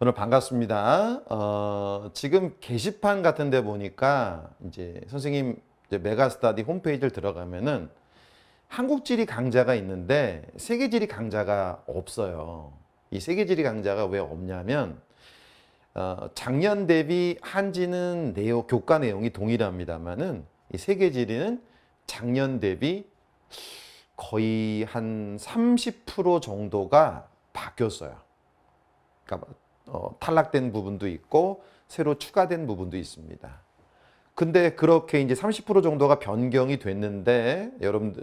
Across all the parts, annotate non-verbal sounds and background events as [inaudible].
오늘 반갑습니다. 어, 지금 게시판 같은 데 보니까 이제 선생님 이제 메가스타디 홈페이지를 들어가면은 한국 지리 강좌가 있는데 세계 지리 강좌가 없어요. 이 세계 지리 강좌가 왜 없냐면 어, 작년 대비 한지는 내용 교과 내용이 동일합니다만은 이 세계 지리는 작년 대비 거의 한 30% 정도가 바뀌었어요. 그러니까 어, 탈락된 부분도 있고 새로 추가된 부분도 있습니다. 근데 그렇게 이제 30% 정도가 변경이 됐는데 여러분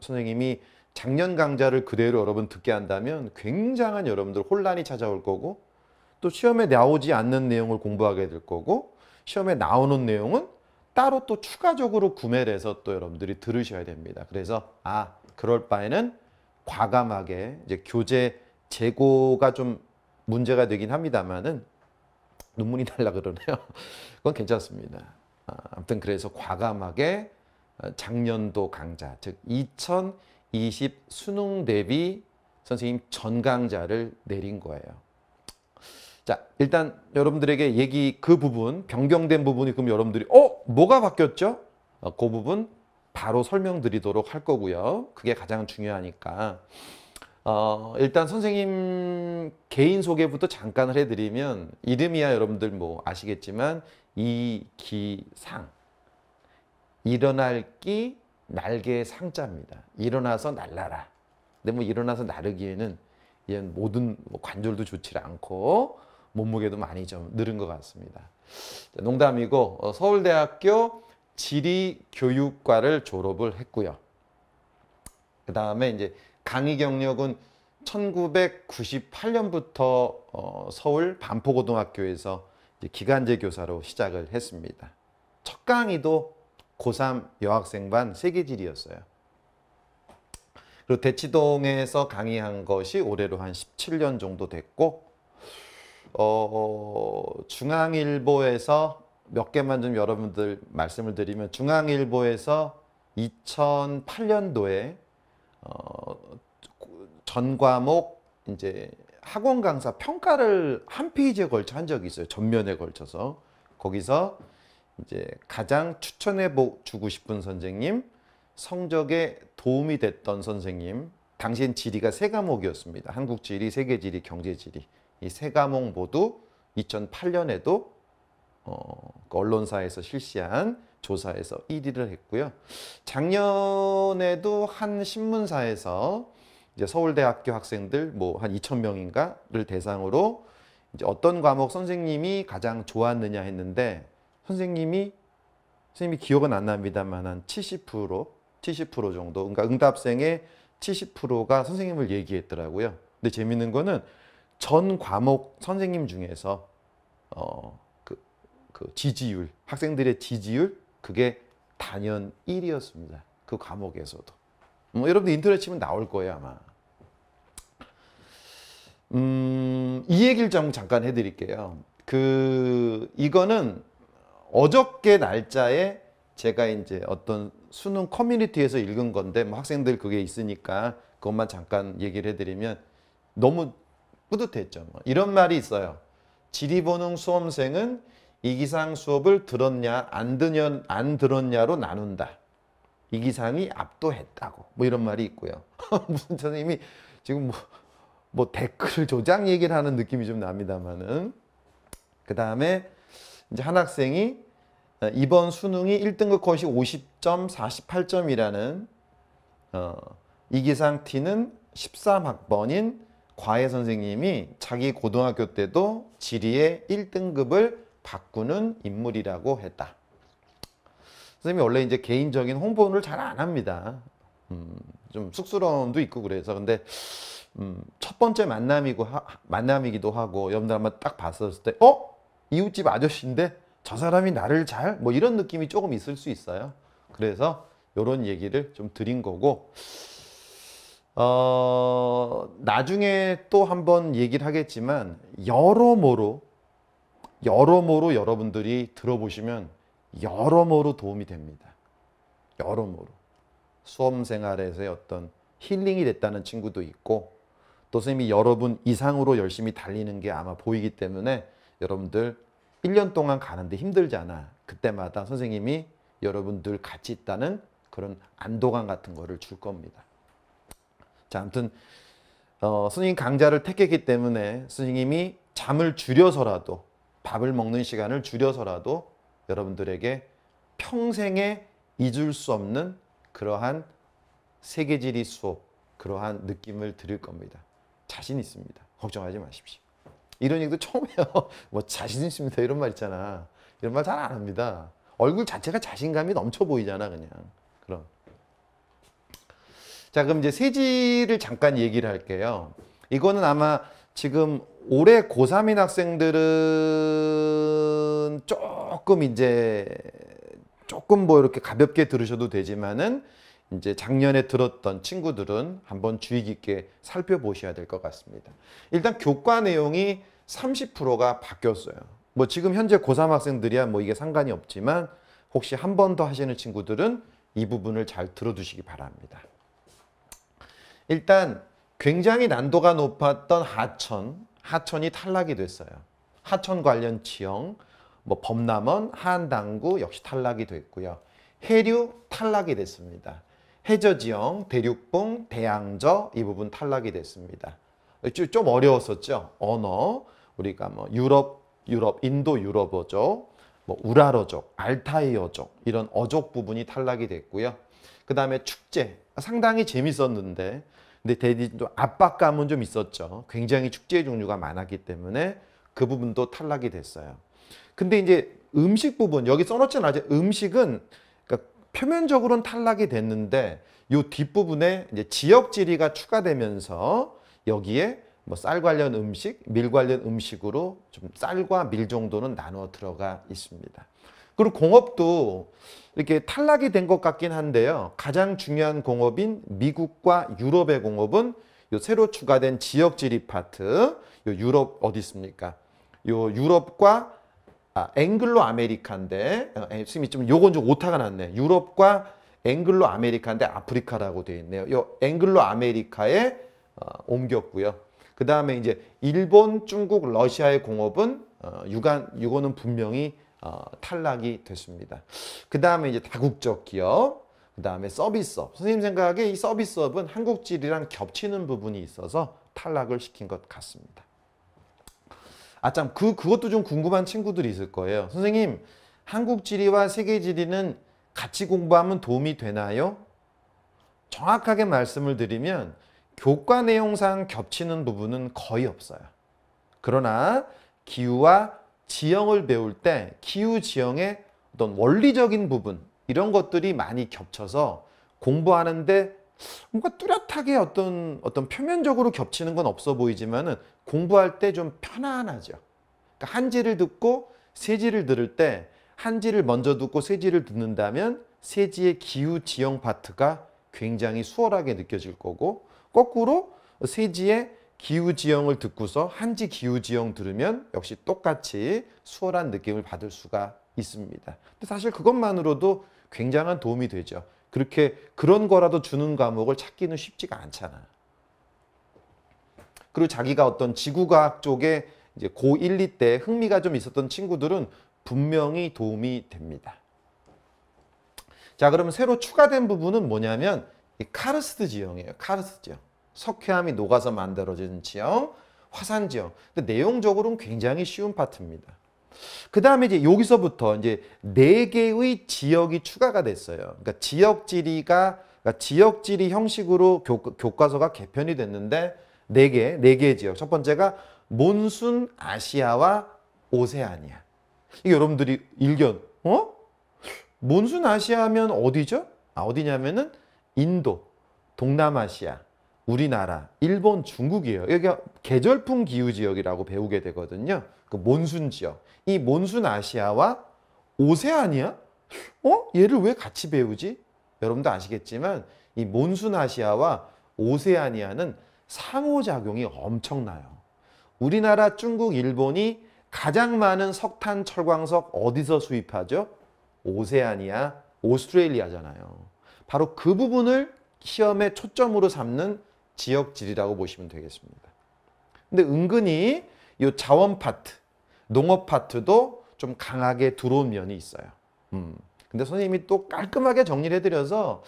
선생님이 작년 강좌를 그대로 여러분 듣게 한다면 굉장한 여러분들 혼란이 찾아올 거고 또 시험에 나오지 않는 내용을 공부하게 될 거고 시험에 나오는 내용은 따로 또 추가적으로 구매를 해서 또 여러분들이 들으셔야 됩니다. 그래서 아 그럴 바에는 과감하게 이제 교재 재고가 좀 문제가 되긴 합니다만은 눈물이 날라 그러네요. [laughs] 그건 괜찮습니다. 아, 아무튼 그래서 과감하게 어, 작년도 강좌, 즉2020 수능 대비 선생님 전강자를 내린 거예요. 자, 일단 여러분들에게 얘기 그 부분, 변경된 부분이 그럼 여러분들이 어? 뭐가 바뀌었죠? 어, 그 부분 바로 설명드리도록 할 거고요. 그게 가장 중요하니까. 어, 일단 선생님 개인 소개부터 잠깐을 해드리면 이름이야 여러분들 뭐 아시겠지만 이기상 일어날 기 날개의 상자입니다. 일어나서 날라라. 근데 뭐 일어나서 나르기에는 모든 뭐 관절도 좋지 않고 몸무게도 많이 좀 늘은 것 같습니다. 농담이고 어, 서울대학교 지리교육과를 졸업을 했고요. 그 다음에 이제 강의 경력은 1998년부터 어, 서울 반포고등학교에서 기간제 교사로 시작을 했습니다. 첫 강의도 고3 여학생반 세계지리였어요. 그리고 대치동에서 강의한 것이 올해로 한 17년 정도 됐고 어, 중앙일보에서 몇 개만 좀 여러분들 말씀을 드리면 중앙일보에서 2008년도에 어, 전 과목 이제 학원 강사 평가를 한 페이지에 걸쳐 한 적이 있어요. 전면에 걸쳐서. 거기서 이제 가장 추천해 주고 싶은 선생님, 성적에 도움이 됐던 선생님, 당신 지리가 세 과목이었습니다. 한국 지리, 세계 지리, 경제 지리. 이 세 과목 모두 2008년에도 어, 그 언론사에서 실시한 조사에서 1위를 했고요. 작년에도 한 신문사에서 이제 서울대학교 학생들 뭐 한 2천 명인가를 대상으로 이제 어떤 과목 선생님이 가장 좋았느냐 했는데 선생님이 선생님이 기억은 안 납니다만 한70% 70% 정도 그러니까 응답생의 70%가 선생님을 얘기했더라고요. 근데 재밌는 거는 전 과목 선생님 중에서 어 그 그 지지율 학생들의 지지율 그게 단연 1위였습니다. 그 과목에서도. 뭐 여러분들 인터넷 치면 나올 거예요 아마. 음, 이 얘기를 좀 잠깐 해드릴게요. 그 이거는 어저께 날짜에 제가 이제 어떤 수능 커뮤니티에서 읽은 건데 뭐 학생들 그게 있으니까 그것만 잠깐 얘기를 해드리면 너무 뿌듯했죠. 뭐. 이런 말이 있어요. 지리보능 수험생은 이기상 수업을 들었냐 안, 드냐, 안 들었냐로 나눈다. 이기상이 압도했다고 뭐 이런 말이 있고요. [laughs] 무슨 선생님이 지금 뭐, 뭐 댓글 조작 얘기를 하는 느낌이 좀 납니다만은 그 다음에 이제 한 학생이 어, 이번 수능이 1등급 컷이 50점 48점이라는 어, 이기상 T는 13학번인 과외 선생님이 자기 고등학교 때도 지리의 1등급을 바꾸는 인물이라고 했다. 선생님이 원래 이제 개인적인 홍보를 잘 안 합니다. 음, 좀 쑥스러움도 있고 그래서 근데 음, 첫 번째 만남이고 하, 만남이기도 하고 여러분들 아마 딱 봤었을 때 어? 이웃집 아저씨인데 저 사람이 나를 잘? 뭐 이런 느낌이 조금 있을 수 있어요. 그래서 이런 얘기를 좀 드린 거고 어, 나중에 또 한번 얘기를 하겠지만 여러모로 여러모로 여러분들이 들어보시면 여러모로 도움이 됩니다. 여러모로. 수험 생활에서의 어떤 힐링이 됐다는 친구도 있고 또 선생님이 여러분 이상으로 열심히 달리는 게 아마 보이기 때문에 여러분들 1년 동안 가는데 힘들잖아. 그때마다 선생님이 여러분 늘 같이 있다는 그런 안도감 같은 거를 줄 겁니다. 자, 아무튼 어, 스님 강좌를 택했기 때문에 스님이 잠을 줄여서라도 밥을 먹는 시간을 줄여서라도 여러분들에게 평생에 잊을 수 없는 그러한 세계지리 수업, 그러한 느낌을 드릴 겁니다. 자신 있습니다. 걱정하지 마십시오. 이런 얘기도 처음 해요. [laughs] 뭐 자신 있습니다. 이런 말 있잖아. 이런 말 잘 안 합니다. 얼굴 자체가 자신감이 넘쳐 보이잖아, 그냥. 그럼. 자, 그럼 이제 세지를 잠깐 얘기를 할게요. 이거는 아마 지금 올해 고3인 학생들은 좀 조금 이제 조금 뭐 이렇게 가볍게 들으셔도 되지만은 이제 작년에 들었던 친구들은 한번 주의 깊게 살펴보셔야 될 것 같습니다. 일단 교과 내용이 30%가 바뀌었어요. 뭐 지금 현재 고3 학생들이야 뭐 이게 상관이 없지만 혹시 한 번 더 하시는 친구들은 이 부분을 잘 들어두시기 바랍니다. 일단 굉장히 난도가 높았던 하천, 하천이 탈락이 됐어요. 하천 관련 지형, 뭐 범람원, 한당구 역시 탈락이 됐고요. 해류 탈락이 됐습니다. 해저지형, 대륙봉, 대양저 이 부분 탈락이 됐습니다. 좀 어려웠었죠. 언어 우리가 뭐 유럽, 유럽, 인도 유럽어족, 뭐 우라러족, 알타이어족 이런 어족 부분이 탈락이 됐고요. 그 다음에 축제 상당히 재밌었는데 근데 대디 좀 압박감은 좀 있었죠. 굉장히 축제 종류가 많았기 때문에 그 부분도 탈락이 됐어요. 근데 이제 음식 부분 여기 써놓지는 않아 음식은 그러니까 표면적으로는 탈락이 됐는데 요 뒷부분에 이제 지역 지리가 추가되면서 여기에 뭐 쌀 관련 음식, 밀 관련 음식으로 좀 쌀과 밀 정도는 나눠 들어가 있습니다. 그리고 공업도 이렇게 탈락이 된 것 같긴 한데요. 가장 중요한 공업인 미국과 유럽의 공업은 요 새로 추가된 지역 지리 파트, 요 유럽 어디 있습니까? 요 유럽과 아, 앵글로 아메리칸데 선생 어, 지금 좀 요건 좀 오타가 났네. 유럽과 앵글로 아메리칸데 아프리카라고 되어 있네요. 요 앵글로 아메리카에 어, 옮겼고요. 그 다음에 이제 일본, 중국, 러시아의 공업은 어, 유관 이거는 분명히 어, 탈락이 됐습니다. 그 다음에 이제 다국적 기업, 그 다음에 서비스업. 선생님 생각에 이 서비스업은 한국질이랑 겹치는 부분이 있어서 탈락을 시킨 것 같습니다. 아참 그 그것도 좀 궁금한 친구들이 있을 거예요. 선생님 한국 지리와 세계 지리는 같이 공부하면 도움이 되나요? 정확하게 말씀을 드리면 교과 내용상 겹치는 부분은 거의 없어요. 그러나 기후와 지형을 배울 때 기후 지형의 어떤 원리적인 부분 이런 것들이 많이 겹쳐서 공부하는데 뭔가 뚜렷하게 어떤 어떤 표면적으로 겹치는 건 없어 보이지만은 공부할 때 좀 편안하죠. 그러니까 한지를 듣고 세지를 들을 때 한지를 먼저 듣고 세지를 듣는다면 세지의 기후 지형 파트가 굉장히 수월하게 느껴질 거고 거꾸로 세지의 기후 지형을 듣고서 한지 기후 지형 들으면 역시 똑같이 수월한 느낌을 받을 수가 있습니다. 근데 사실 그것만으로도 굉장한 도움이 되죠. 그렇게 그런 거라도 주는 과목을 찾기는 쉽지가 않잖아. 그리고 자기가 어떤 지구과학 쪽에 이제 고1, 2 때 흥미가 좀 있었던 친구들은 분명히 도움이 됩니다. 자, 그러면 새로 추가된 부분은 뭐냐면 카르스트 지형이에요. 카르스트 지형. 석회암이 녹아서 만들어진 지형, 화산 지형. 근데 내용적으로는 굉장히 쉬운 파트입니다. 그 다음에 이제 여기서부터 이제 네 개의 지역이 추가가 됐어요. 그러니까 지역 지리가 그러니까 지역 지리 형식으로 교, 교과서가 개편이 됐는데 네 개, 네 개의 지역. 첫 번째가 몬순 아시아와 오세아니아. 이게 여러분들이 일견, 어? 몬순 아시아면 어디죠? 아, 어디냐면은 인도, 동남아시아, 우리나라, 일본, 중국이에요. 여기가 계절풍 기후 지역이라고 배우게 되거든요. 그 몬순 지역. 이 몬순 아시아와 오세아니아? 어? 얘를 왜 같이 배우지? 여러분도 아시겠지만 이 몬순 아시아와 오세아니아는 상호작용이 엄청나요. 우리나라, 중국, 일본이 가장 많은 석탄, 철광석 어디서 수입하죠? 오세아니아, 오스트레일리아잖아요. 바로 그 부분을 시험의 초점으로 삼는 지역지리라고 보시면 되겠습니다. 근데 은근히 이 자원 파트, 농업 파트도 좀 강하게 들어온 면이 있어요. 음. 근데 선생님이 또 깔끔하게 정리를 해드려서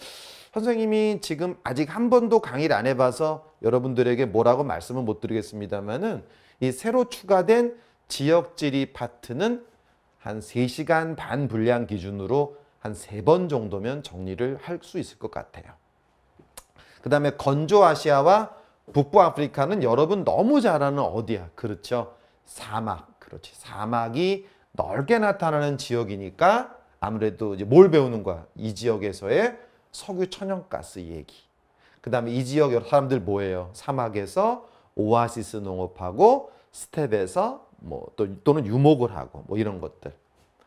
선생님이 지금 아직 한 번도 강의를 안 해봐서 여러분들에게 뭐라고 말씀은 못 드리겠습니다만은 이 새로 추가된 지역지리 파트는 한 3시간 반 분량 기준으로 한 세 번 정도면 정리를 할 수 있을 것 같아요. 그 다음에 건조아시아와 북부아프리카는 여러분 너무 잘 아는 어디야? 그렇죠. 사막. 그렇지. 사막이 넓게 나타나는 지역이니까 아무래도 이제 뭘 배우는 거야? 이 지역에서의 석유 천연가스 얘기. 그 다음에 이 지역 여 사람들 뭐예요? 사막에서 오아시스 농업하고 스텝에서 뭐 또, 또는 유목을 하고 뭐 이런 것들.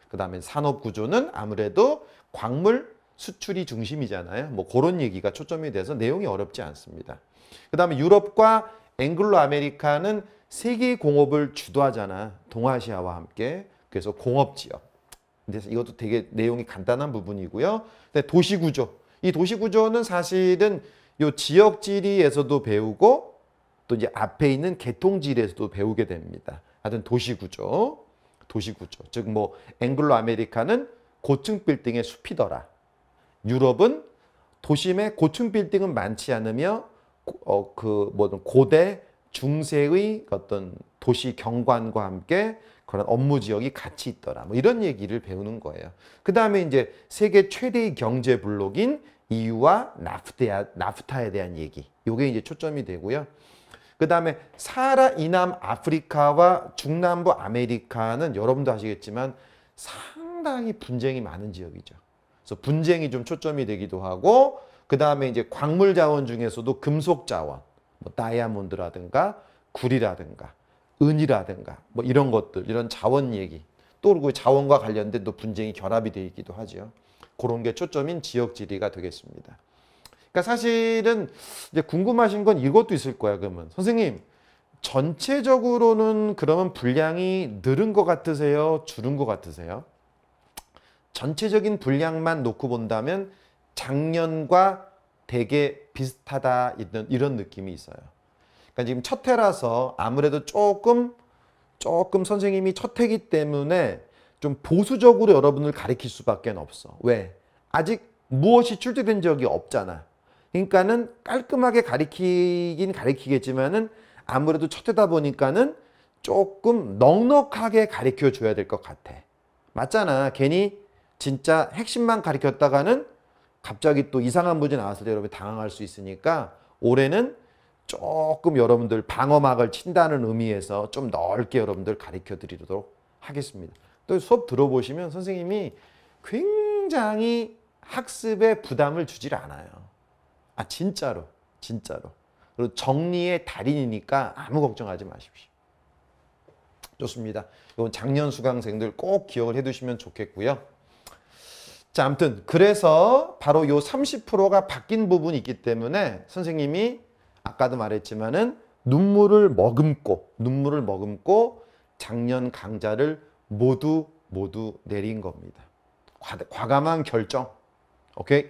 그 다음에 산업 구조는 아무래도 광물 수출이 중심이잖아요. 뭐 그런 얘기가 초점이 돼서 내용이 어렵지 않습니다. 그 다음에 유럽과 앵글로 아메리카는 세계 공업을 주도하잖아. 동아시아와 함께. 그래서 공업 지역. 그래서 이것도 되게 내용이 간단한 부분이고요. 도시 구조. 이 도시 구조는 사실은 요 지역 지리에서도 배우고 또 이제 앞에 있는 개통 지리에서도 배우게 됩니다. 하여튼 도시 구조. 도시 구조. 즉 뭐 앵글로 아메리카는 고층 빌딩의 숲이더라. 유럽은 도심에 고층 빌딩은 많지 않으며 어, 그 뭐든 고대 중세의 어떤 도시 경관과 함께 그런 업무 지역이 같이 있더라. 뭐 이런 얘기를 배우는 거예요. 그 다음에 이제 세계 최대의 경제 블록인 EU와 나프테 나프타에 대한 얘기. 요게 이제 초점이 되고요. 그 다음에 사하라 이남 아프리카와 중남부 아메리카는 여러분도 아시겠지만 상당히 분쟁이 많은 지역이죠. 그래서 분쟁이 좀 초점이 되기도 하고 그 다음에 이제 광물 자원 중에서도 금속 자원 뭐 다이아몬드라든가 구리라든가 은이라든가 뭐 이런 것들 이런 자원 얘기 또그 자원과 관련된 또 분쟁이 결합이 되어 있기도 하죠. 그런 게 초점인 지역 지리가 되겠습니다. 그러니까 사실은 이제 궁금하신 건 이것도 있을 거야 그러면 선생님 전체적으로는 그러면 분량이 늘은 것 같으세요? 줄은 것 같으세요? 전체적인 분량만 놓고 본다면 작년과 되게 비슷하다 이런, 이런 느낌이 있어요. 그러니까 지금 첫 해라서 아무래도 조금 조금 선생님이 첫 해기 때문에 좀 보수적으로 여러분을 가리킬 수밖에 없어. 왜? 아직 무엇이 출제된 적이 없잖아. 그러니까는 깔끔하게 가리키긴 가리키겠지만은 아무래도 첫 해다 보니까는 조금 넉넉하게 가르쳐 줘야 될 것 같아. 맞잖아. 괜히 진짜 핵심만 가르쳤다가는 갑자기 또 이상한 문제 나왔을 때 여러분이 당황할 수 있으니까 올해는 조금 여러분들 방어막을 친다는 의미에서 좀 넓게 여러분들 가르쳐 드리도록 하겠습니다. 또 수업 들어보시면 선생님이 굉장히 학습에 부담을 주질 않아요. 아 진짜로 진짜로. 그리고 정리의 달인이니까 아무 걱정하지 마십시오. 좋습니다. 이건 작년 수강생들 꼭 기억을 해두시면 좋겠고요. 자, 아무튼 그래서 바로 요 30%가 바뀐 부분이 있기 때문에 선생님이 아까도 말했지만은 눈물을 머금고 눈물을 머금고 작년 강좌를 모두 모두 내린 겁니다. 과, 감한 결정. 오케이?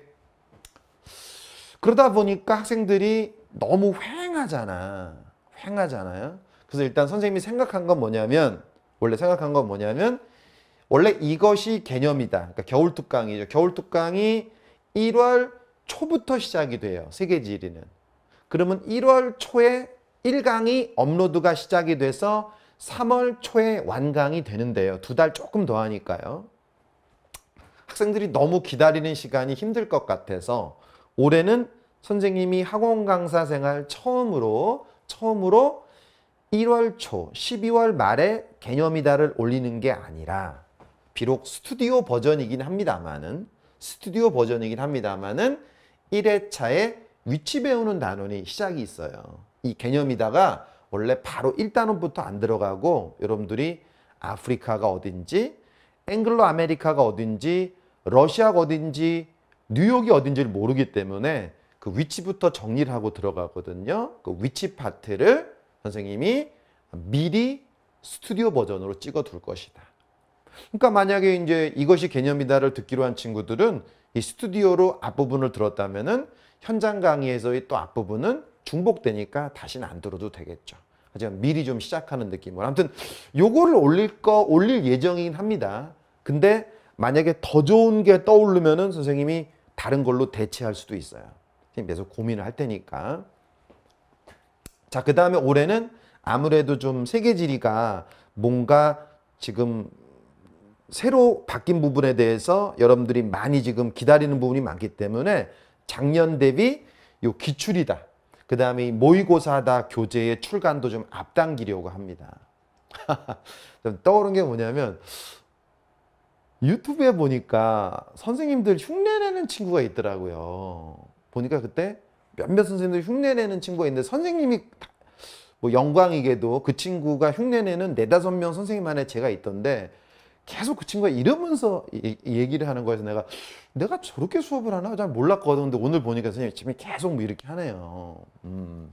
그러다 보니까 학생들이 너무 휑하잖아. 휑하잖아요. 그래서 일단 선생님이 생각한 건 뭐냐면 원래 생각한 건 뭐냐면 원래 이것이 개념이다. 그러니까 겨울 t u 강이죠 겨울 t u 강이 1월 초부터 시작이 돼요. 세계 지리는. 그러면 1월 초에 1강이 업로드가 시작이 돼서 3월 초에 완강이 되는데요. 두 달 조금 더 하니까요. 학생들이 너무 기다리는 시간이 힘들 것 같아서 올해는 선생님이 학원 강사 생활 처음으로 처음으로 1월 초, 12월 말에 개념이다를 올리는 게 아니라 비록 스튜디오 버전이긴 합니다만은 스튜디오 버전이긴 합니다만은 1회차에 위치 배우는 단원이 시작이 있어요. 이 개념이다가 원래 바로 1단원부터 안 들어가고 여러분들이 아프리카가 어딘지 앵글로 아메리카가 어딘지 러시아가 어딘지 뉴욕이 어딘지를 모르기 때문에 그 위치부터 정리를 하고 들어가거든요. 그 위치 파트를 선생님이 미리 스튜디오 버전으로 찍어 둘 것이다. 그러니까 만약에 이제 이것이 개념이다를 듣기로 한 친구들은 이 스튜디오로 앞부분을 들었다면은 현장 강의에서의 또 앞부분은 중복되니까 다시는 안 들어도 되겠죠. 하지만 미리 좀 시작하는 느낌으로. 아무튼 요거를 올릴 거 올릴 예정이긴 합니다. 근데 만약에 더 좋은 게 떠오르면은 선생님이 다른 걸로 대체할 수도 있어요. 계속 고민을 할 테니까. 자, 그 다음에 올해는 아무래도 좀 세계지리가 뭔가 지금 새로 바뀐 부분에 대해서 여러분들이 많이 지금 기다리는 부분이 많기 때문에 작년 대비 요 기출이다. 그 다음에 모의고사다 교재의 출간도 좀 앞당기려고 합니다. [laughs] 떠오른 게 뭐냐면 유튜브에 보니까 선생님들 흉내내는 친구가 있더라고요. 보니까 그때 몇몇 선생님들 흉내내는 친구가 있는데 선생님이 뭐 영광이게도 그 친구가 흉내내는 네다섯 명 선생님 안에 제가 있던데 계속 그 친구가 이러면서 얘기를 하는 거에서 내가 내가 저렇게 수업을 하나 잘 몰랐거든 근데 오늘 보니까 선생님 지금 계속 뭐 이렇게 하네요 음.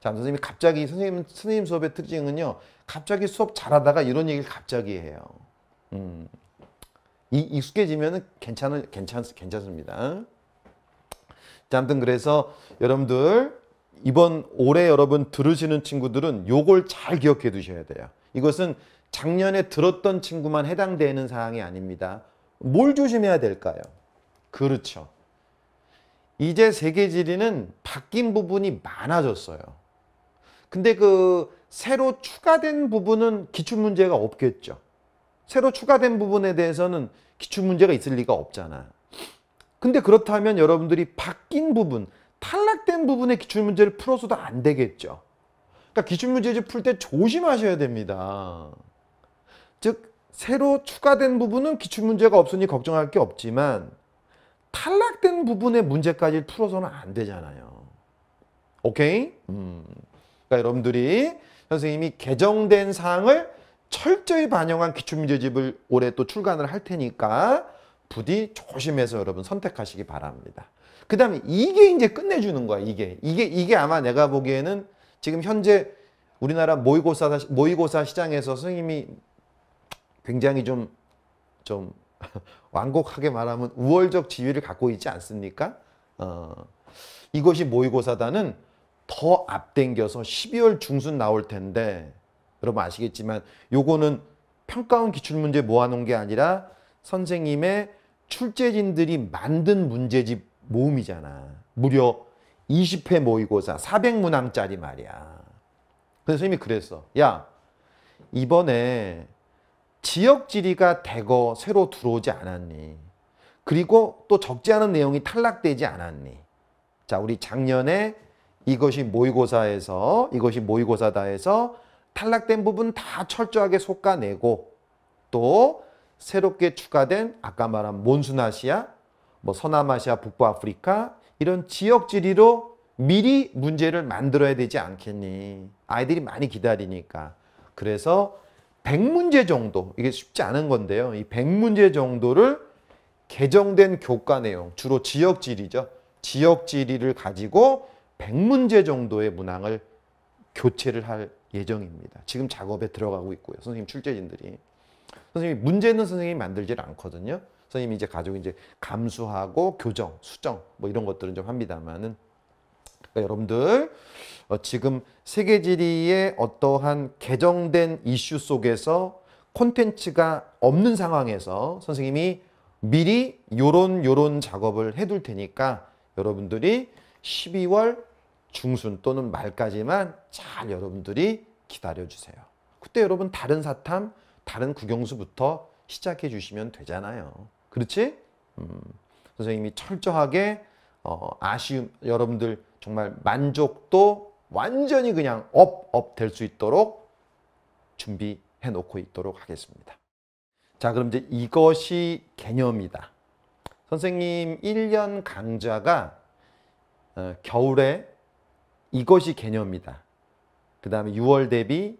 자 선생님이 갑자기 선생님 선생님 수업의 특징은요 갑자기 수업 잘하다가 이런 얘기를 갑자기 해요 음. 이, 익숙해지면은 괜찮은 괜찮 괜찮습니다 자 아무튼 그래서 여러분들 이번 올해 여러분 들으시는 친구들은 요걸 잘 기억해 두셔야 돼요 이것은 작년에 들었던 친구만 해당되는 사항이 아닙니다. 뭘 조심해야 될까요? 그렇죠. 이제 세계 지리는 바뀐 부분이 많아졌어요. 근데 그 새로 추가된 부분은 기출 문제가 없겠죠. 새로 추가된 부분에 대해서는 기출 문제가 있을 리가 없잖아. 근데 그렇다면 여러분들이 바뀐 부분, 탈락된 부분의 기출 문제를 풀어서도 안 되겠죠. 그러니까 기출 문제풀 때 조심하셔야 됩니다. 새로 추가된 부분은 기출문제가 없으니 걱정할 게 없지만 탈락된 부분의 문제까지 풀어서는 안 되잖아요. 오케이? 음. 그러니까 여러분들이 선생님이 개정된 사항을 철저히 반영한 기출문제집을 올해 또 출간을 할 테니까 부디 조심해서 여러분 선택하시기 바랍니다. 그 다음에 이게 이제 끝내주는 거야, 이게. 이게, 이게 아마 내가 보기에는 지금 현재 우리나라 모의고사, 모의고사 시장에서 선생님이 굉장히 좀, 좀 [laughs] 완곡하게 말하면 우월적 지위를 갖고 있지 않습니까? 어, 이것이 모의고사다는 더 앞당겨서 12월 중순 나올 텐데 여러분 아시겠지만 요거는 평가원 기출문제 모아놓은 게 아니라 선생님의 출제진들이 만든 문제집 모음이잖아. 무려 20회 모의고사 400문항짜리 말이야. 선생님이 그랬어. 야 이번에 지역 지리가 대거 새로 들어오지 않았니? 그리고 또 적지 않은 내용이 탈락되지 않았니? 자, 우리 작년에 이것이 모의고사에서 이것이 모의고사다 에서 탈락된 부분 다 철저하게 솎아내고 또 새롭게 추가된 아까 말한 몬순아시아, 뭐 서남아시아, 북부아프리카 이런 지역 지리로 미리 문제를 만들어야 되지 않겠니? 아이들이 많이 기다리니까. 그래서 100문제 정도, 이게 쉽지 않은 건데요. 이 100문제 정도를 개정된 교과 내용, 주로 지역 지리죠. 지역 지리를 가지고 100문제 정도의 문항을 교체를 할 예정입니다. 지금 작업에 들어가고 있고요. 선생님 출제진들이. 선생님 문제는 선생님이 만들질 않거든요. 선생님이 이제 가지고 이제 감수하고 교정, 수정 뭐 이런 것들은 좀 합니다만은 그러니까 여러분들 어, 지금 세계 지리의 어떠한 개정된 이슈 속에서 콘텐츠가 없는 상황에서 선생님이 미리 요런 요런 작업을 해 둘 테니까 여러분들이 12월 중순 또는 말까지만 잘 여러분들이 기다려주세요. 그때 여러분 다른 사탐, 다른 국영수부터 시작해 주시면 되잖아요. 그렇지? 음, 선생님이 철저하게 어, 아쉬움 여러분들 정말 만족도 완전히 그냥 업업 될 수 있도록 준비해 놓고 있도록 하겠습니다. 자 그럼 이제 이것이 개념이다. 선생님 1년 강좌가 어, 겨울에 이것이 개념이다. 그 다음에 6월 대비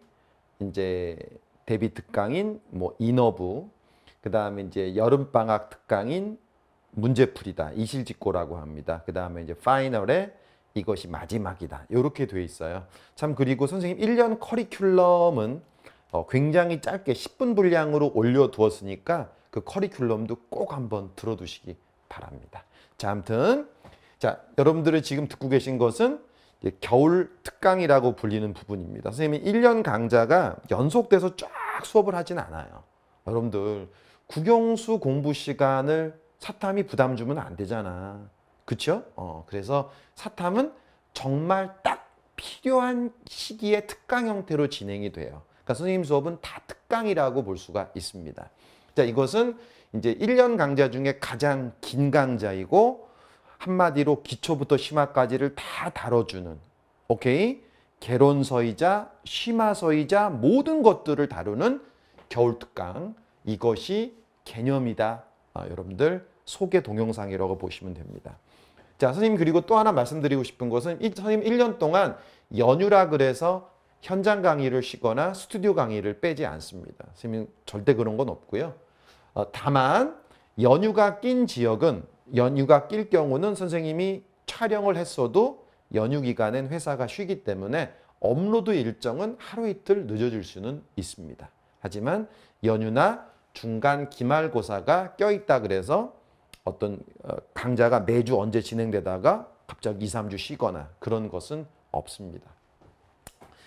이제 대비 특강인 뭐 인어부 그 다음에 이제 여름방학 특강인 문제풀이다. 이실직고라고 합니다. 그 다음에 이제 파이널에 이것이 마지막이다. 이렇게 돼 있어요. 참 그리고 선생님 1년 커리큘럼은 어 굉장히 짧게 10분 분량으로 올려두었으니까 그 커리큘럼도 꼭 한번 들어두시기 바랍니다. 자, 아무튼 자 여러분들이 지금 듣고 계신 것은 겨울 특강이라고 불리는 부분입니다. 선생님이 1년 강좌가 연속돼서 쫙 수업을 하진 않아요. 여러분들 국영수 공부 시간을 사탐이 부담 주면 안 되잖아. 그쵸? 어, 그래서 사탐은 정말 딱 필요한 시기에 특강 형태로 진행이 돼요. 그러니까 선생님 수업은 다 특강이라고 볼 수가 있습니다. 자, 이것은 이제 1년 강좌 중에 가장 긴 강좌이고 한마디로 기초부터 심화까지를 다 다뤄주는 오케이? 개론서이자 심화서이자 모든 것들을 다루는 겨울특강 이것이 개념이다 아, 여러분들 소개 동영상이라고 보시면 됩니다. 자, 선생님 그리고 또 하나 말씀드리고 싶은 것은 선생님 1년 동안 연휴라 그래서 현장 강의를 쉬거나 스튜디오 강의를 빼지 않습니다. 선생님 절대 그런 건 없고요. 어, 다만 연휴가 낀 지역은 연휴가 낄 경우는 선생님이 촬영을 했어도 연휴 기간엔 회사가 쉬기 때문에 업로드 일정은 하루 이틀 늦어질 수는 있습니다. 하지만 연휴나 중간 기말고사가 껴있다 그래서 어떤 어, 강좌가 매주 언제 진행되다가 갑자기 2, 3주 쉬거나 그런 것은 없습니다.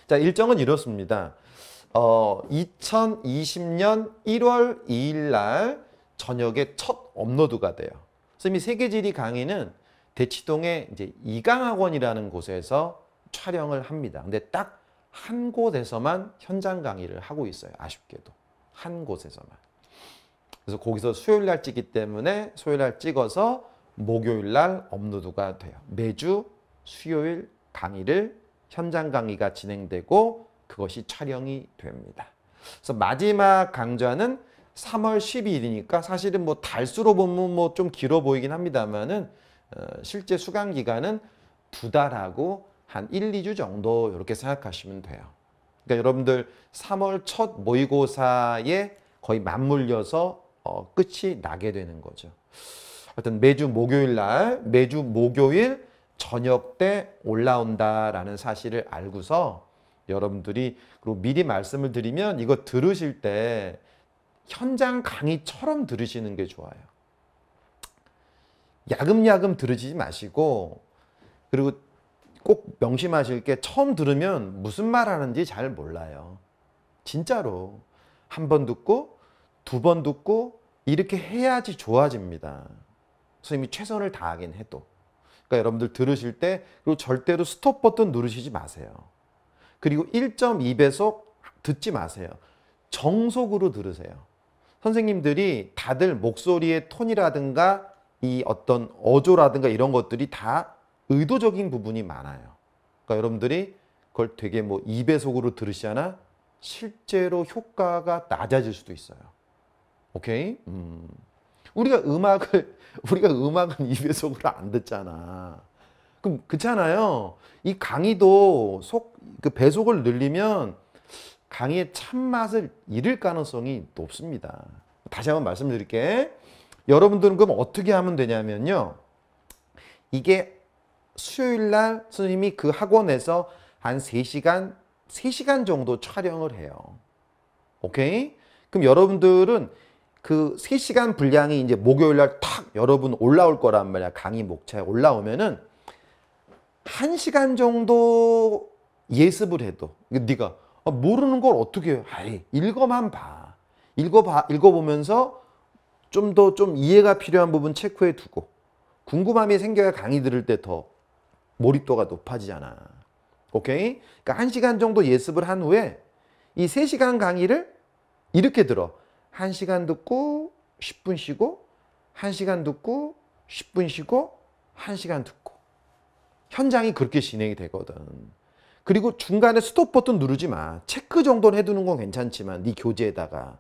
자, 일정은 이렇습니다. 어, 2020년 1월 2일 날 저녁에 첫 업로드가 돼요. 선생님이 세계지리 강의는 대치동의 이제 이강학원이라는 곳에서 촬영을 합니다. 근데 딱 한 곳에서만 현장 강의를 하고 있어요. 아쉽게도. 한 곳에서만. 그래서 거기서 수요일 날 찍기 때문에 수요일 날 찍어서 목요일 날 업로드가 돼요. 매주 수요일 강의를 현장 강의가 진행되고 그것이 촬영이 됩니다. 그래서 마지막 강좌는 3월 12일이니까 사실은 뭐 달수로 보면 뭐 좀 길어 보이긴 합니다만은 어, 실제 수강 기간은 두 달하고 한 1, 2주 정도 이렇게 생각하시면 돼요. 그러니까 여러분들 3월 첫 모의고사에 거의 맞물려서 어, 끝이 나게 되는 거죠. 하여튼 매주 목요일 날, 매주 목요일 저녁 때 올라온다라는 사실을 알고서 여러분들이 그리고 미리 말씀을 드리면 이거 들으실 때 현장 강의처럼 들으시는 게 좋아요. 야금야금 들으지 마시고 그리고 꼭 명심하실 게 처음 들으면 무슨 말 하는지 잘 몰라요. 진짜로 한 번 듣고 두번 듣고 이렇게 해야지 좋아집니다. 선생님이 최선을 다하긴 해도. 그러니까 여러분들 들으실 때 그리고 절대로 스톱 버튼 누르시지 마세요. 그리고 1.2배속 듣지 마세요. 정속으로 들으세요. 선생님들이 다들 목소리의 톤이라든가 이 어떤 어조라든가 이런 것들이 다 의도적인 부분이 많아요. 그러니까 여러분들이 그걸 되게 뭐 2배속으로 들으시잖아. 실제로 효과가 낮아질 수도 있어요. 오케이? 음. 우리가 음악을 [laughs] 우리가 음악은 [laughs] 입에속으로 안 듣잖아. 그럼 그렇잖아요. 이 강의도 속 그 배속을 늘리면 강의의 참맛을 잃을 가능성이 높습니다. 다시 한번 말씀드릴게. 여러분들은 그럼 어떻게 하면 되냐면요. 이게 수요일 날 선생님이 그 학원에서 한 3시간, 3시간 정도 촬영을 해요. 오케이? 그럼 여러분들은 그 3시간 분량이 이제 목요일 날탁 여러분 올라올 거란 말이야. 강의 목차에 올라오면은 1시간 정도 예습을 해도 네가 아, 모르는 걸 어떻게 해? 아 읽어만 봐. 읽어봐, 읽어보면서 좀 더좀 좀 이해가 필요한 부분 체크해 두고 궁금함이 생겨야 강의 들을 때 더 몰입도가 높아지잖아. 오케이? 그러니까 1시간 정도 예습을 한 후에 이 3시간 강의를 이렇게 들어. 1시간 듣고 10분 쉬고 1시간 듣고 10분 쉬고 1시간 듣고 현장이 그렇게 진행이 되거든. 그리고 중간에 스톱 버튼 누르지 마. 체크 정도는 해두는 건 괜찮지만 네 교재에다가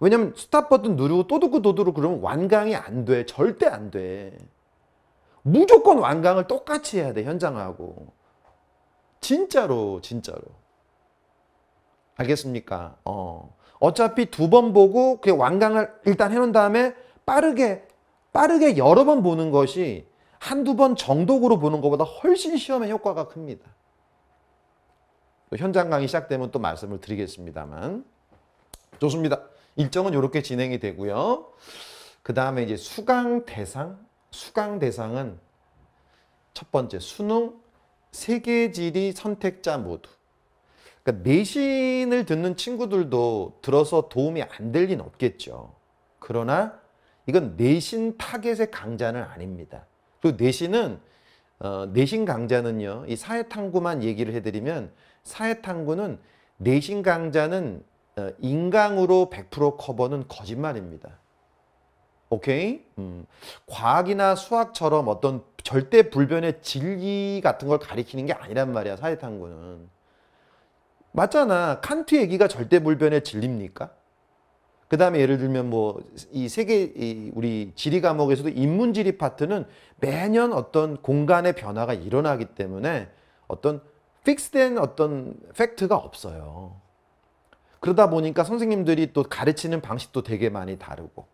왜냐면 스탑 버튼 누르고 또 듣고 또 듣고 그러면 완강이 안 돼. 절대 안 돼. 무조건 완강을 똑같이 해야 돼. 현장하고. 진짜로 진짜로. 알겠습니까? 어. 어차피 두 번 보고 그 완강을 일단 해놓은 다음에 빠르게 빠르게 여러 번 보는 것이 한두 번정도로 보는 것보다 훨씬 시험의 효과가 큽니다. 현장 강의 시작되면 또 말씀을 드리겠습니다만 좋습니다. 일정은 이렇게 진행이 되고요. 그 다음에 이제 수강 대상 수강 대상은 첫 번째 수능 세계지리 선택자 모두 그러니까 내신을 듣는 친구들도 들어서 도움이 안 될 리는 없겠죠. 그러나 이건 내신 타겟의 강좌는 아닙니다. 그 내신은 어, 내신 강좌는요. 이 사회탐구만 얘기를 해드리면 사회탐구는 내신 강좌는 어, 인강으로 100% 커버는 거짓말입니다. 오케이? 음, 과학이나 수학처럼 어떤 절대 불변의 진리 같은 걸 가리키는 게 아니란 말이야. 사회탐구는. 맞잖아. 칸트 얘기가 절대 불변의 진리입니까? 그 다음에 예를 들면 뭐 이 세계 이 우리 지리 과목에서도 인문 지리 파트는 매년 어떤 공간의 변화가 일어나기 때문에 어떤 픽스된 어떤 팩트가 없어요. 그러다 보니까 선생님들이 또 가르치는 방식도 되게 많이 다르고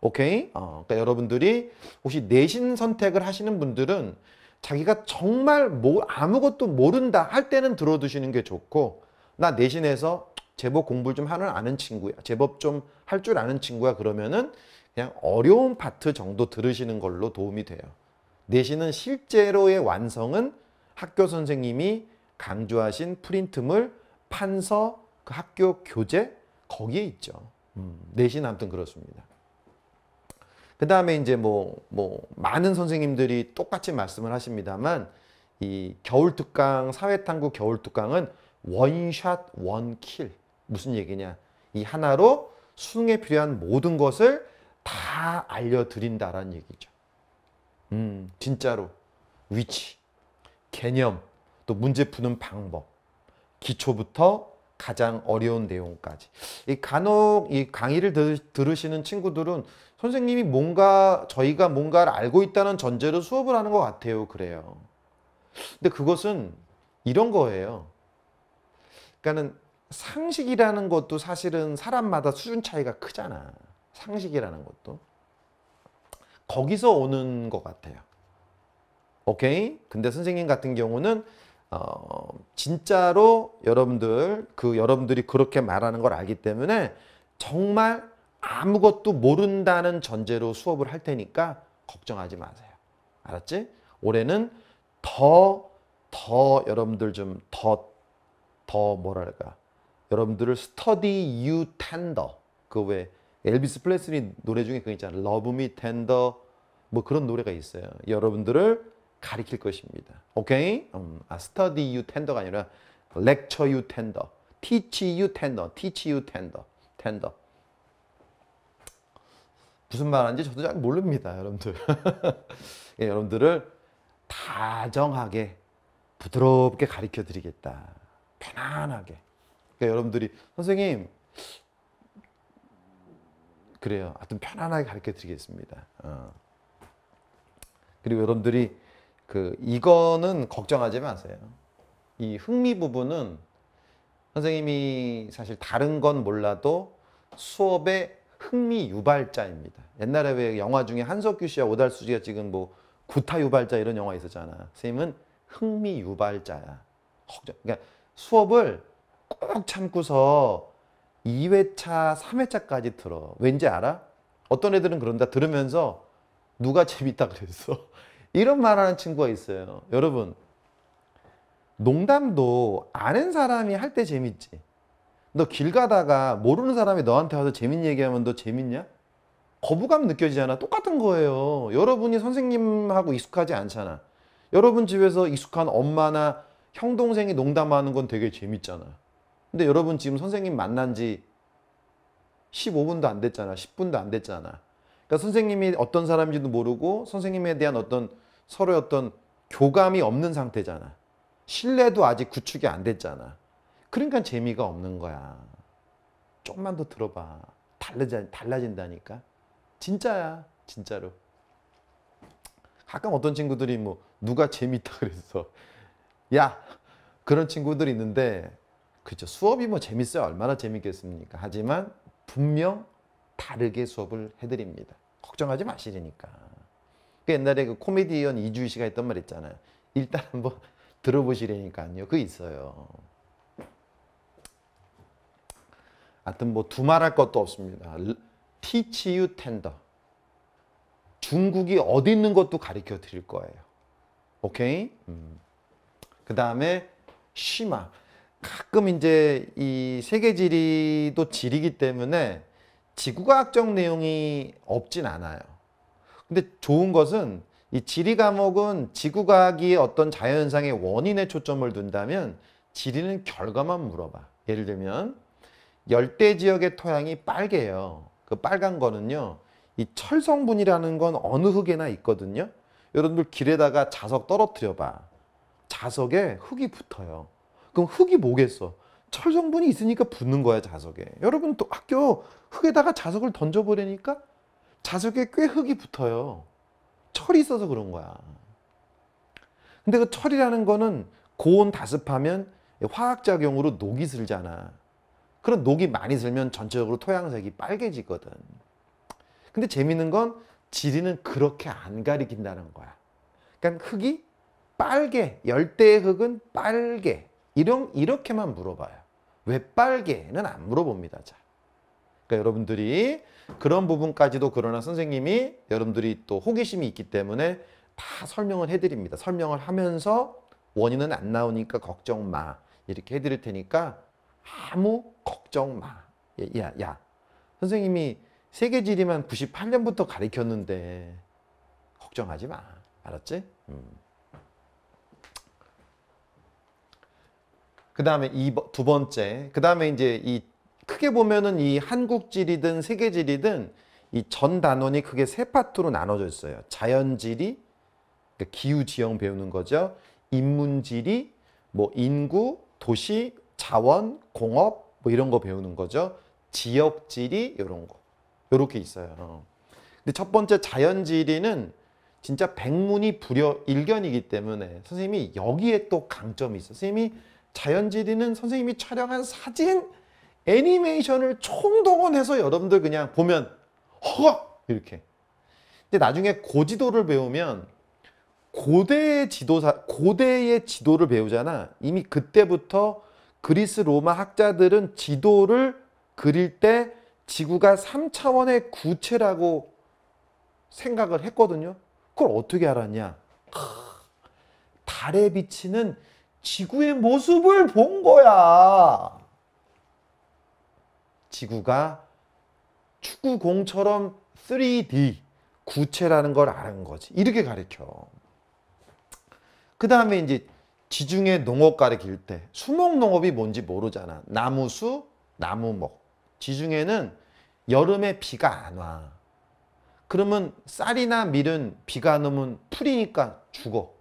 오케이? 어, 그러니까 여러분들이 혹시 내신 선택을 하시는 분들은 자기가 정말 뭐 아무것도 모른다 할 때는 들어두시는 게 좋고 나 내신에서 제법 공부를 좀 하는 아는 친구야. 제법 좀 할 줄 아는 친구야. 그러면은 그냥 어려운 파트 정도 들으시는 걸로 도움이 돼요. 내신은 실제로의 완성은 학교 선생님이 강조하신 프린트물, 판서, 그 학교 교재 거기에 있죠. 음, 내신 아무튼 그렇습니다. 그 다음에 이제 뭐, 뭐, 많은 선생님들이 똑같이 말씀을 하십니다만, 이 겨울특강, 사회탐구 겨울특강은 원샷 원킬 무슨 얘기냐 이 하나로 수능에 필요한 모든 것을 다 알려드린다라는 얘기죠 음 진짜로 위치 개념 또 문제 푸는 방법 기초부터 가장 어려운 내용까지 이 간혹 이 강의를 들, 들으시는 친구들은 선생님이 뭔가 저희가 뭔가를 알고 있다는 전제로 수업을 하는 것 같아요 그래요 근데 그것은 이런 거예요 그러니까는 상식이라는 것도 사실은 사람마다 수준 차이가 크잖아. 상식이라는 것도. 거기서 오는 것 같아요. 오케이? 근데 선생님 같은 경우는 어, 진짜로 여러분들 그 여러분들이 그렇게 말하는 걸 알기 때문에 정말 아무것도 모른다는 전제로 수업을 할 테니까 걱정하지 마세요. 알았지? 올해는 더 더 여러분들 좀더 더 뭐랄까 여러분들을 스터디 유 텐더 그왜 엘비스 플레슬리 노래 중에 그 있잖아요 러브 미 텐더 뭐 그런 노래가 있어요 여러분들을 가리킬 것입니다 오케이 음, 아 스터디 유 텐더가 아니라 렉처 유 텐더 티치 유 텐더 티치 유 텐더 텐더 무슨 말하는지 저도 잘 모릅니다 여러분들 [laughs] 예, 여러분들을 다정하게 부드럽게 가르쳐 드리겠다 편안하게. 그러니까 여러분들이 선생님 그래요. 하여튼 편안하게 가르쳐 드리겠습니다. 어. 그리고 여러분들이 그 이거는 걱정하지 마세요. 이 흥미 부분은 선생님이 사실 다른 건 몰라도 수업의 흥미 유발자입니다. 옛날에 왜 영화 중에 한석규 씨와 오달수 씨가 찍은 뭐 구타 유발자 이런 영화 있었잖아. 선생님은 흥미 유발자야. 걱정. 그러니까 수업을 꼭 참고서 2회차, 3회차까지 들어. 왠지 알아? 어떤 애들은 그런다. 들으면서 누가 재밌다 그랬어. [laughs] 이런 말하는 친구가 있어요. 여러분 농담도 아는 사람이 할 때 재밌지. 너 길 가다가 모르는 사람이 너한테 와서 재밌는 얘기하면 너 재밌냐? 거부감 느껴지잖아. 똑같은 거예요. 여러분이 선생님하고 익숙하지 않잖아. 여러분 집에서 익숙한 엄마나 형 동생이 농담하는 건 되게 재밌잖아. 근데 여러분 지금 선생님 만난 지 15분도 안 됐잖아. 10분도 안 됐잖아. 그러니까 선생님이 어떤 사람인지도 모르고 선생님에 대한 어떤 서로 어떤 교감이 없는 상태잖아. 신뢰도 아직 구축이 안 됐잖아. 그러니까 재미가 없는 거야. 조만더 들어봐. 달라진, 달라진다니까. 진짜야. 진짜로. 가끔 어떤 친구들이 뭐 누가 재밌다 그랬어. 야 그런 친구들 있는데 그죠 수업이 뭐 재밌어요 얼마나 재밌겠습니까 하지만 분명 다르게 수업을 해드립니다 걱정하지 마시니까 그 옛날에 그 코미디언 이주희 씨가 했던 말 있잖아요 일단 한번 [laughs] 들어보시라니까요 그 있어요 하여튼 뭐 두말할 것도 없습니다 teach you tender 중국이 어디 있는 것도 가르쳐 드릴 거예요 오케이? 음. 그 다음에 심화. 가끔 이제 이 세계 지리도 지리기 때문에 지구과학적 내용이 없진 않아요. 근데 좋은 것은 이 지리 과목은 지구과학이 어떤 자연상의 원인에 초점을 둔다면 지리는 결과만 물어봐. 예를 들면 열대 지역의 토양이 빨개요. 그 빨간 거는요. 이 철성분이라는 건 어느 흙에나 있거든요. 여러분들 길에다가 자석 떨어뜨려 봐. 자석에 흙이 붙어요. 그럼 흙이 뭐겠어? 철 성분이 있으니까 붙는 거야 자석에. 여러분 또 학교 흙에다가 자석을 던져버리니까 자석에 꽤 흙이 붙어요. 철이 있어서 그런 거야. 근데 그 철이라는 거는 고온 다습하면 화학작용으로 녹이 슬잖아. 그런 녹이 많이 슬면 전체적으로 토양색이 빨개지거든. 근데 재밌는 건 지리는 그렇게 안 가리킨다는 거야. 그러니까 흙이 빨개, 열대의 흙은 빨개. 이런, 이렇게만 물어봐요. 왜 빨개는 안 물어봅니다. 자. 그러니까 여러분들이 그런 부분까지도 그러나 선생님이 여러분들이 또 호기심이 있기 때문에 다 설명을 해드립니다. 설명을 하면서 원인은 안 나오니까 걱정 마. 이렇게 해드릴 테니까 아무 걱정 마. 예, 야, 야. 선생님이 세계지리만 98년부터 가르쳤는데 걱정하지 마. 알았지? 음. 그 다음에 두 번째, 그 다음에 이제 이 크게 보면은 이한국지리든세계지리든이 전 단원이 크게 세 파트로 나눠져 있어요. 자연지리 그러니까 기후지형 배우는 거죠. 인문지리뭐 인구, 도시, 자원, 공업 뭐 이런 거 배우는 거죠. 지역지리 이런 거. 이렇게 있어요. 근데 첫 번째 자연지리는 진짜 백문이 불여 일견이기 때문에 선생님이 여기에 또 강점이 있어 요 선생님이 자연지리는 선생님이 촬영한 사진 애니메이션을 총동원해서 여러분들 그냥 보면 허 이렇게 근데 나중에 고지도를 배우면 고대의 지도사 고대의 지도를 배우잖아 이미 그때부터 그리스 로마 학자들은 지도를 그릴 때 지구가 3차원의 구체라고 생각을 했거든요 그걸 어떻게 알았냐 달에 비치는 지구의 모습을 본 거야. 지구가 축구공처럼 3D 구체라는 걸 아는 거지. 이렇게 가르쳐. 그 다음에 이제 지중해 농업 가르칠 때 수목 농업이 뭔지 모르잖아. 나무수, 나무목. 지중해는 여름에 비가 안 와. 그러면 쌀이나 밀은 비가 넘으면 풀이니까 죽어.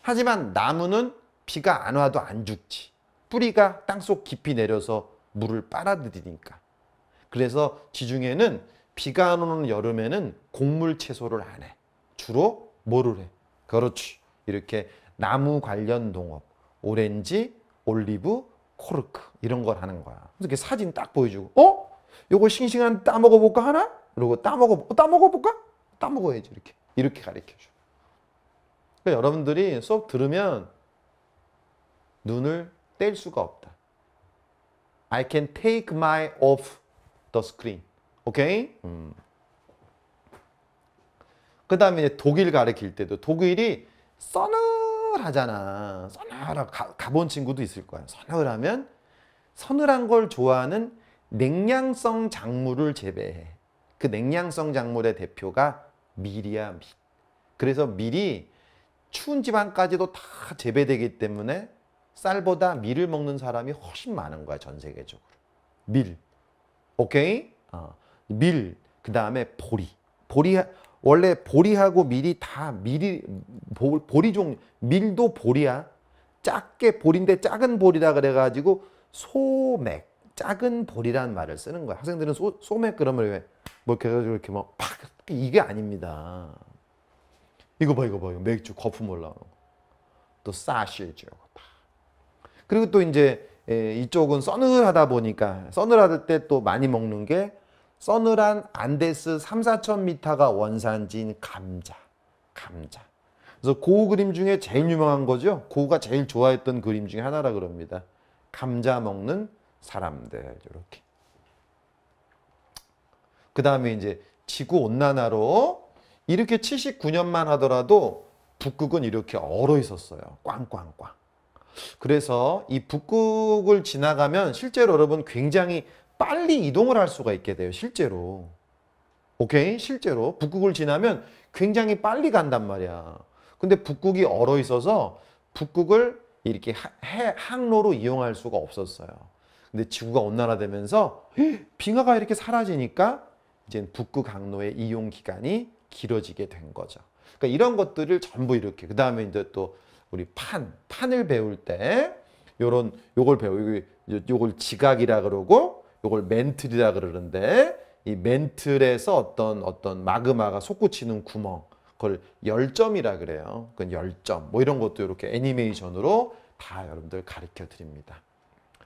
하지만 나무는 비가 안 와도 안 죽지. 뿌리가 땅속 깊이 내려서 물을 빨아들이니까. 그래서 지중해는 비가 안 오는 여름에는 곡물 채소를 안 해. 주로 뭐를 해? 그렇지. 이렇게 나무 관련 농업, 오렌지, 올리브, 코르크 이런 걸 하는 거야. 그래서 이렇게 사진 딱 보여주고 어? 요거 싱싱한 따 먹어볼까 하나? 그러고 따 먹어 어, 따 먹어볼까? 따 먹어야지 이렇게 이렇게 가르쳐줘. 그러니까 여러분들이 수업 들으면 눈을 뗄 수가 없다. I can take my off the screen. 오케이? 음. 그 다음에 독일 가르칠 때도 독일이 서늘하잖아. 서늘하 가본 친구도 있을 거야. 서늘하면 서늘한 걸 좋아하는 냉양성 작물을 재배해. 그 냉양성 작물의 대표가 밀이야, 밀. 그래서 밀이 추운 지방까지도 다 재배되기 때문에 쌀보다 밀을 먹는 사람이 훨씬 많은 거야 전 세계적으로. 밀, 오케이? 어. 밀, 그 다음에 보리. 보리 원래 보리하고 밀이 다 밀이 보, 보리 종 밀도 보리야. 작게 보리인데 작은 보리라 그래가지고 소맥 작은 보리라는 말을 쓰는 거야. 학생들은 소, 소맥 그러면 왜뭐 계속 이렇게 막 팍 이게 아닙니다. 이거 봐 이거 봐 이거 맥주 거품 올라오는 거. 또 사실죠. 그리고 또 이제 예, 이쪽은 써늘하다 보니까 써늘할 때 또 많이 먹는 게 써늘한 안데스 3, 4천 미터가 원산지인 감자. 감자. 그래서 고우 그림 중에 제일 유명한 거죠. 고우가 제일 좋아했던 그림 중에 하나라 그럽니다. 감자 먹는 사람들 이렇게. 그 다음에 이제 지구 온난화로 이렇게 79년만 하더라도 북극은 이렇게 얼어 있었어요. 꽝꽝꽝. 그래서 이 북극을 지나가면 실제로 여러분 굉장히 빨리 이동을 할 수가 있게 돼요. 실제로. 오케이? 실제로 북극을 지나면 굉장히 빨리 간단 말이야. 근데 북극이 얼어 있어서 북극을 이렇게 하, 해, 항로로 이용할 수가 없었어요. 근데 지구가 온난화되면서 빙하가 이렇게 사라지니까 이제 북극 항로의 이용 기간이 길어지게 된 거죠. 그러니까 이런 것들을 전부 이렇게 그 다음에 이제 또 우리 판, 판을 배울 때 요런 요걸 배우 요걸 지각이라 그러고 요걸 멘틀이라 그러는데 이 멘틀에서 어떤 어떤 마그마가 솟구치는 구멍 그걸 열점이라 그래요. 그건 열점 뭐 이런 것도 이렇게 애니메이션으로 다 여러분들 가르쳐 드립니다.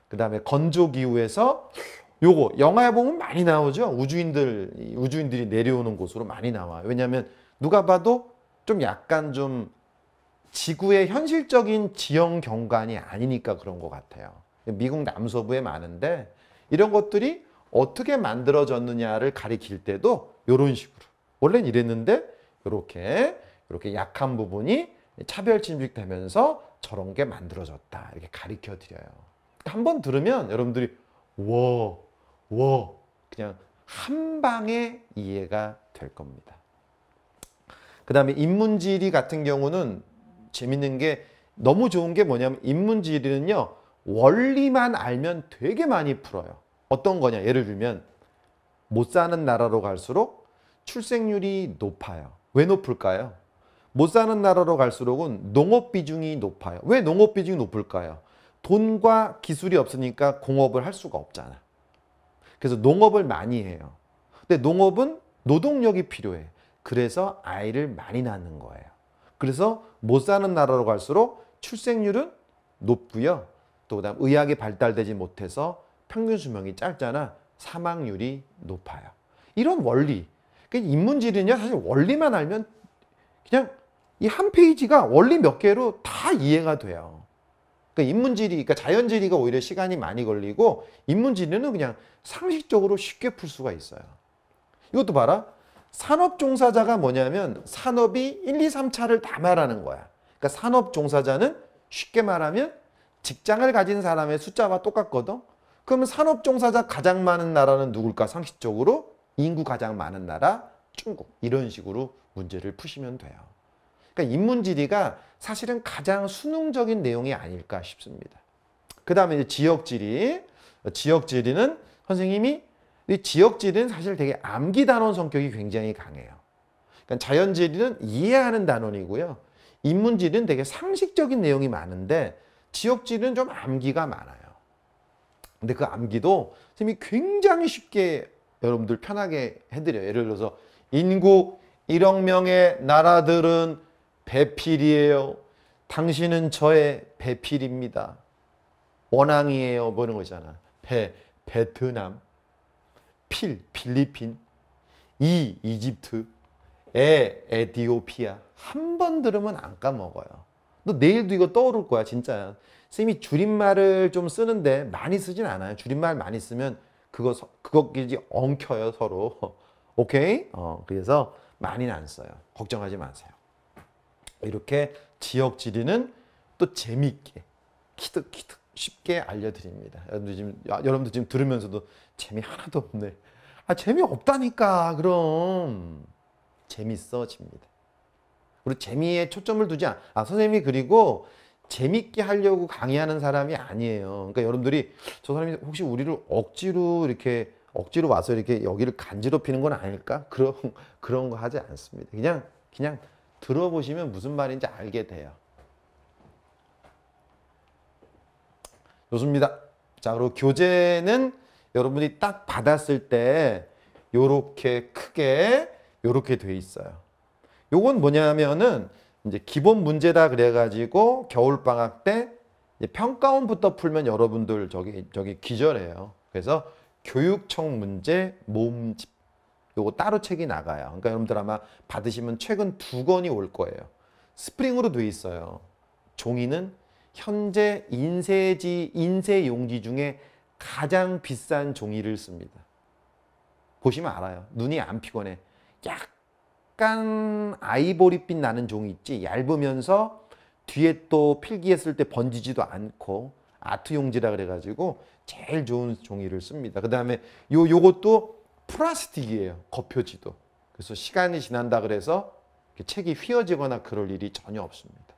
그 다음에 건조기후에서 요거 영화에 보면 많이 나오죠. 우주인들 우주인들이 내려오는 곳으로 많이 나와요. 왜냐면 누가 봐도 좀 약간 좀 지구의 현실적인 지형 경관이 아니니까 그런 것 같아요. 미국 남서부에 많은데 이런 것들이 어떻게 만들어졌느냐를 가리킬 때도 이런 식으로 원래는 이랬는데 이렇게 이렇게 약한 부분이 차별 진식되면서 저런 게 만들어졌다 이렇게 가리켜 드려요. 한번 들으면 여러분들이 와, 와 그냥 한 방에 이해가 될 겁니다. 그 다음에 인문지리 같은 경우는 재밌는 게 너무 좋은 게 뭐냐면 인문지리는요. 원리만 알면 되게 많이 풀어요. 어떤 거냐 예를 들면 못 사는 나라로 갈수록 출생률이 높아요. 왜 높을까요? 못 사는 나라로 갈수록은 농업 비중이 높아요. 왜 농업 비중이 높을까요? 돈과 기술이 없으니까 공업을 할 수가 없잖아. 그래서 농업을 많이 해요. 근데 농업은 노동력이 필요해. 그래서 아이를 많이 낳는 거예요. 그래서 못 사는 나라로 갈수록 출생률은 높고요. 또 그다음 의학이 발달되지 못해서 평균 수명이 짧잖아. 사망률이 높아요. 이런 원리. 그러니까 인문지리요 사실 원리만 알면 그냥 이 한 페이지가 원리 몇 개로 다 이해가 돼요. 그러니까 인문지리, 그러니까 자연지리가 오히려 시간이 많이 걸리고 인문지리 그냥 상식적으로 쉽게 풀 수가 있어요. 이것도 봐라. 산업 종사자가 뭐냐면 산업이 1, 2, 3차를 다 말하는 거야. 그러니까 산업 종사자는 쉽게 말하면 직장을 가진 사람의 숫자와 똑같거든. 그러면 산업 종사자 가장 많은 나라는 누굴까? 상식적으로 인구 가장 많은 나라 중국. 이런 식으로 문제를 푸시면 돼요. 그러니까 인문지리가 사실은 가장 수능적인 내용이 아닐까 싶습니다. 그 다음에 지역지리. 지역지리는 선생님이 이 지역지리는 사실 되게 암기 단원 성격이 굉장히 강해요. 그러니까 자연지리는 이해하는 단원이고요. 인문지리는 되게 상식적인 내용이 많은데 지역지리는 좀 암기가 많아요. 근데 그 암기도 선생님이 굉장히 쉽게 여러분들 편하게 해드려요. 예를 들어서 인구 1억 명의 나라들은 배필이에요. 당신은 저의 배필입니다. 원앙이에요. 뭐 이런 거 있잖아. 배, 베트남. 필, 필리핀, 이, 이집트, 에, 에디오피아. 한 번 들으면 안 까먹어요. 너 내일도 이거 떠오를 거야, 진짜. 선생님이 줄임말을 좀 쓰는데 많이 쓰진 않아요. 줄임말 많이 쓰면 그거, 그거 이제 엉켜요, 서로. [laughs] 오케이? 어, 그래서 많이는 안 써요. 걱정하지 마세요. 이렇게 지역 지리는 또재미게 키득키득 쉽게 알려드립니다. 여러분들 지금, 아, 여러분들 지금 들으면서도 재미 하나도 없네. 아, 재미없다니까, 그럼. 재밌어집니다. 그리 재미에 초점을 두지 않, 아, 선생님이 그리고 재밌게 하려고 강의하는 사람이 아니에요. 그러니까 여러분들이 저 사람이 혹시 우리를 억지로 이렇게 억지로 와서 이렇게 여기를 간지럽히는 건 아닐까? 그런 그런 거 하지 않습니다. 그냥 그냥 들어보시면 무슨 말인지 알게 돼요. 좋습니다. 자, 그리고 교재는 여러분이 딱 받았을 때 요렇게 크게 요렇게 돼 있어요. 요건 뭐냐면은 이제 기본 문제다 그래가지고 겨울방학 때 평가원부터 풀면 여러분들 저기 저기 기절해요. 그래서 교육청 문제 모음집 요거 따로 책이 나가요. 그러니까 여러분들 아마 받으시면 최근 두 권이 올 거예요. 스프링으로 돼 있어요. 종이는 현재 인쇄지 인쇄 용지 중에 가장 비싼 종이를 씁니다. 보시면 알아요. 눈이 안 피곤해. 약간 아이보리빛 나는 종이 있지 얇으면서 뒤에 또 필기에 쓸때 번지지도 않고 아트 용지라 그래가지고 제일 좋은 종이를 씁니다. 그 다음에 요 요것도 플라스틱이에요. 겉표지도. 그래서 시간이 지난다 그래서 책이 휘어지거나 그럴 일이 전혀 없습니다.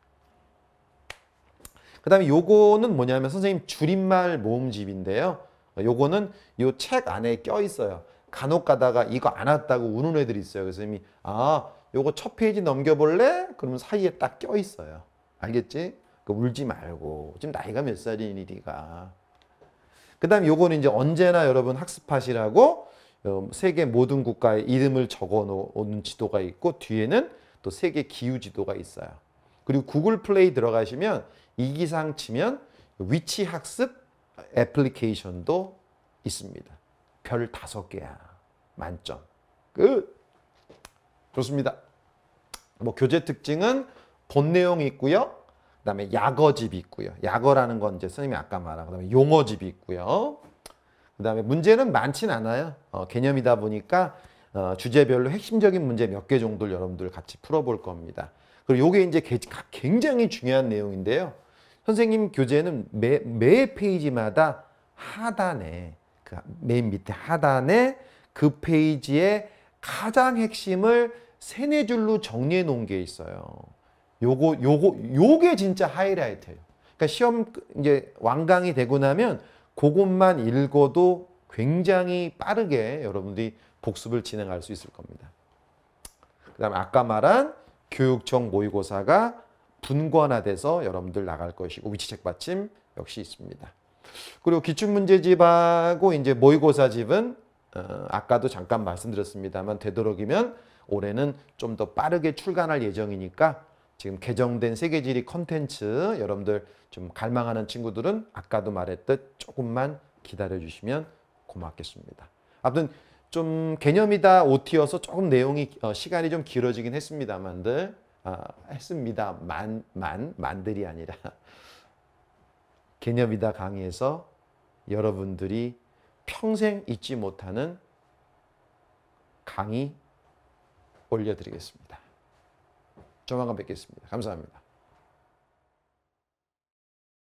그 다음에 요거는 뭐냐면 선생님 줄임말 모음집인데요. 요거는 요 책 안에 껴 있어요. 간혹 가다가 이거 안 왔다고 우는 애들이 있어요. 그래서 이아 요거 첫 페이지 넘겨볼래? 그러면 사이에 딱 껴 있어요. 알겠지? 그 울지 말고 지금 나이가 몇 살이니 니가. 그 다음 요거는 이제 언제나 여러분 학습하시라고 어, 세계 모든 국가의 이름을 적어 놓은 지도가 있고 뒤에는 또 세계 기후 지도가 있어요. 그리고 구글 플레이 들어가시면 이기상 치면 위치 학습 애플리케이션도 있습니다. 별 다섯 개야. 만점. 끝. 좋습니다. 뭐 교재 특징은 본 내용이 있고요. 그다음에 약어집이 있고요. 약어라는 건 이제 선생님이 아까 말한 그다음에 용어집이 있고요. 그다음에 문제는 많진 않아요. 어, 개념이다 보니까 어, 주제별로 핵심적인 문제 몇 개 정도를 여러분들 같이 풀어볼 겁니다. 그리고 이게 이제 굉장히 중요한 내용인데요. 선생님 교재는 매, 매 페이지마다 하단에 그 맨 밑에 하단에 그페이지에 가장 핵심을 세네 줄로 정리해 놓은 게 있어요. 요거 요거 요게 진짜 하이라이트예요. 그러니까 시험 이제 완강이 되고 나면 그것만 읽어도 굉장히 빠르게 여러분들이 복습을 진행할 수 있을 겁니다. 그다음 아까 말한 교육청 모의고사가 분권화돼서 여러분들 나갈 것이고 위치책 받침 역시 있습니다. 그리고 기출문제집하고 이제 모의고사집은 어, 아까도 잠깐 말씀드렸습니다만 되도록이면 올해는 좀 더 빠르게 출간할 예정이니까 지금 개정된 세계지리 컨텐츠 여러분들 좀 갈망하는 친구들은 아까도 말했듯 조금만 기다려주시면 고맙겠습니다. 아무튼 좀 개념이 다 OT여서 조금 내용이 어, 시간이 좀 길어지긴 했습니다만들 아, 했습니다. 만, 만, 만들이 아니라 [laughs] 개념이다 강의에서 여러분들이 평생 잊지 못하는 강의 올려드리겠습니다. 조만간 뵙겠습니다. 감사합니다.